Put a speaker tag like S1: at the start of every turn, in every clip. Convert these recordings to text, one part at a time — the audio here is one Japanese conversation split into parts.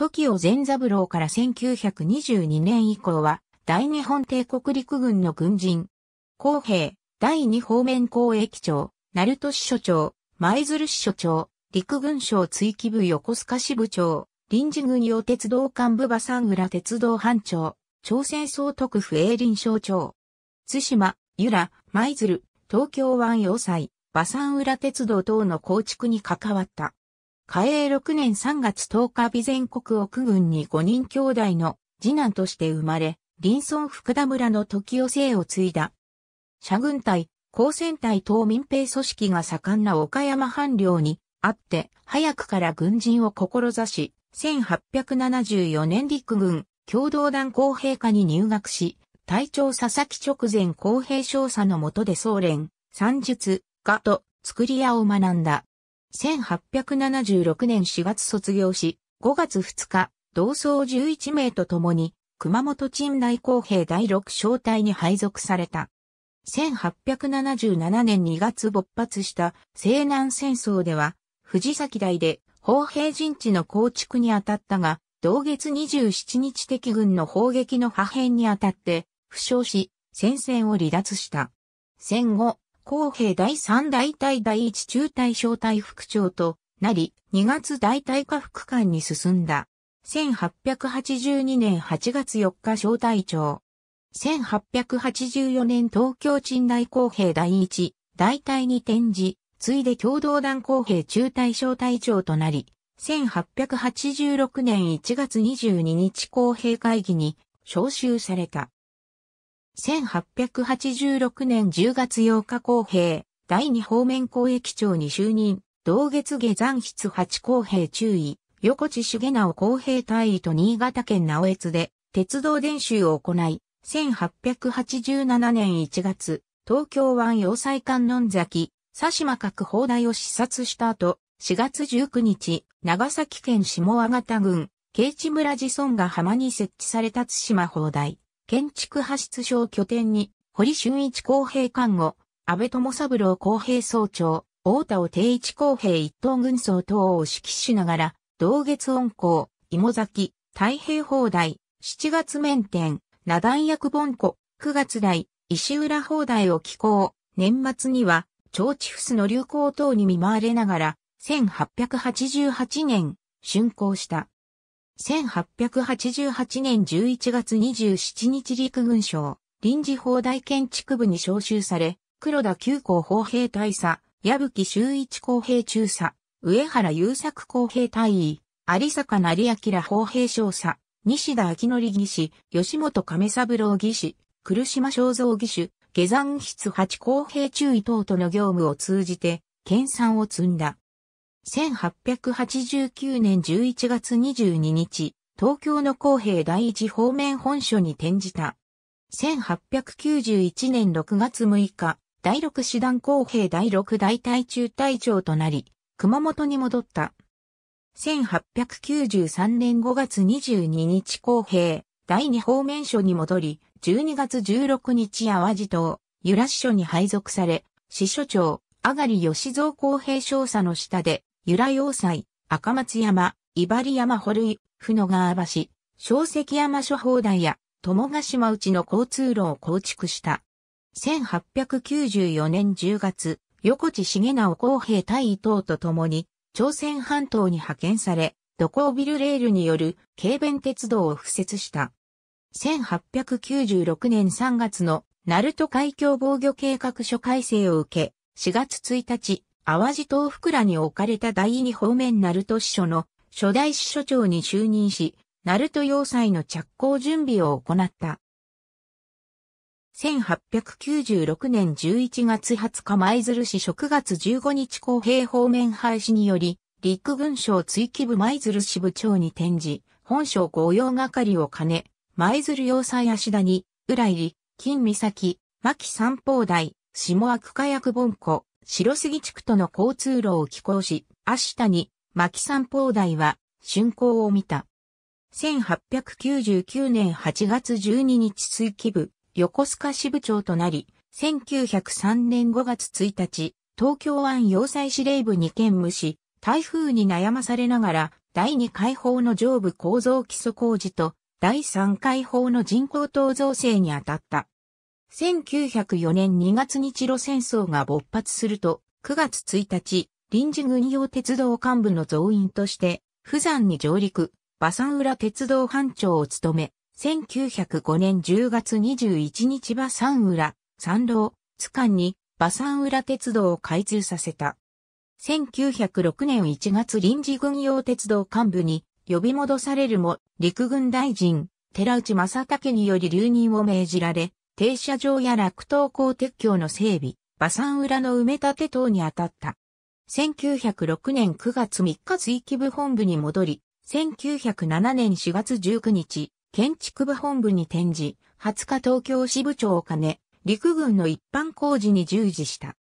S1: 時を前三郎から1922年以降は、大日本帝国陸軍の軍人、公平、第二方面公益長、鳴門支所長、舞鶴支所長、陸軍省追記部横須賀支部長、臨時軍用鉄道幹部馬三浦鉄道班長、朝鮮総督府営林省長、津島、由良、舞鶴、東京湾要塞、馬三浦鉄道等の構築に関わった。嘉永6年3月10日備前国奥軍に5人兄弟の次男として生まれ、林村福田村の時を生を継いだ。社軍隊、高専隊等民兵組織が盛んな岡山藩領にあって、早くから軍人を志し、1874年陸軍共同団公平課に入学し、隊長佐々木直前公平少佐の下で総連、三術、画と作り屋を学んだ。1876年4月卒業し、5月2日、同窓11名と共に、熊本鎮内公平第6小隊に配属された。1877年2月勃発した西南戦争では、藤崎台で砲兵陣地の構築に当たったが、同月27日敵軍の砲撃の破片に当たって、負傷し、戦線を離脱した。戦後、公平第3大隊第1中隊小隊副長となり、2月大隊下副官に進んだ。1882年8月4日小隊長。1884年東京鎮大公平第1、大隊に転じ、ついで共同団公平中隊小隊長となり、1886年1月22日公平会議に招集された。1886年10月8日公平、第二方面公益長に就任、同月下山室八公平注意、横地重直公平隊位と新潟県直越で、鉄道練習を行い、1887年1月、東京湾要塞観音崎、佐島各砲台を視察した後、4月19日、長崎県下和方郡、慶地村寺村が浜に設置された津島砲台。建築派出所を拠点に、堀俊一公平看護、安倍智三郎公平総長、大田尾定一公平一等軍曹等を指揮しながら、同月温行、芋崎、太平砲台、七月面店、羅団役本庫、九月台、石浦砲台を寄港、年末には、長地フスの流行等に見舞われながら、1888年、竣工した。1888年11月27日陸軍省、臨時砲台建築部に招集され、黒田九行砲兵大佐、矢吹修一公平中佐、上原優作公平大尉、有坂成明砲兵少佐、西田明則技師、吉本亀三郎技師、来島正三技師、下山室八公平中尉等との業務を通じて、研鑽を積んだ。1889年11月22日、東京の公平第一方面本書に転じた。1891年6月6日、第6師団公平第6大隊中隊長となり、熊本に戻った。1893年5月22日公平第2方面書に戻り、12月16日淡路島、由良支所に配属され、支所長、上がり吉蔵公平少佐の下で、由良要塞、赤松山、威張山堀井、布川橋、小石山諸砲台や、友ヶ島内の交通路を構築した。1894年10月、横地重直公平対伊藤と共に、朝鮮半島に派遣され、土工ビルレールによる軽便鉄道を敷設した。1896年3月の鳴門海峡防御計画書改正を受け、4月1日、淡路東福らに置かれた第二方面鳴門支所の初代支所長に就任し、鳴門要塞の着工準備を行った。1896年11月20日舞鶴市6月15日公平方面廃止により、陸軍省追記部舞鶴支部長に転じ、本省御用係を兼ね、舞鶴要塞足田に、浦入、金岬、牧三方台、下悪火薬本庫、白杉地区との交通路を寄港し、明日に、牧山砲台は、竣工を見た。1899年8月12日水記部、横須賀支部長となり、1903年5月1日、東京湾要塞司令部に兼務し、台風に悩まされながら、第2解放の上部構造基礎工事と、第3解放の人工島造成に当たった。1904年2月日露戦争が勃発すると、9月1日、臨時軍用鉄道幹部の増員として、富山に上陸、馬山浦鉄道班長を務め、1905年10月21日馬山浦、山道、津間に馬山浦鉄道を開通させた。1906年1月臨時軍用鉄道幹部に呼び戻されるも、陸軍大臣、寺内正武により留任を命じられ、停車場や落東高鉄橋の整備、馬山裏の埋め立て等に当たった。1906年9月3日水域部本部に戻り、1907年4月19日、建築部本部に転じ、20日東京支部長を兼ね、陸軍の一般工事に従事した。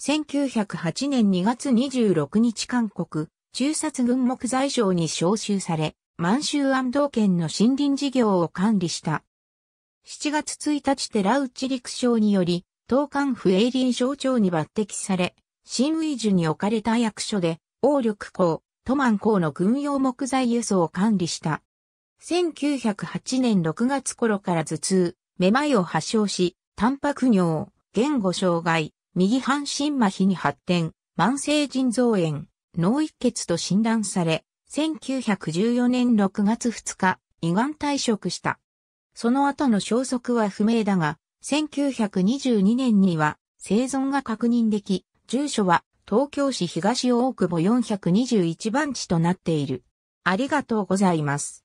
S1: 1908年2月26日韓国、中殺軍木材省に招集され、満州安道県の森林事業を管理した7月1日寺内陸将により、東関府営林省庁に抜擢され、新ウィジュに置かれた役所で、王力港、都満港の軍用木材輸送を管理した。1908年6月頃から頭痛、めまいを発症し、タンパク尿、言語障害、右半身麻痺に発展、慢性腎臓炎、脳一血と診断され、1914年6月2日、胃がん退職した。その後の消息は不明だが、1922年には生存が確認でき、住所は東京市東大久保421番地となっている。ありがとうございます。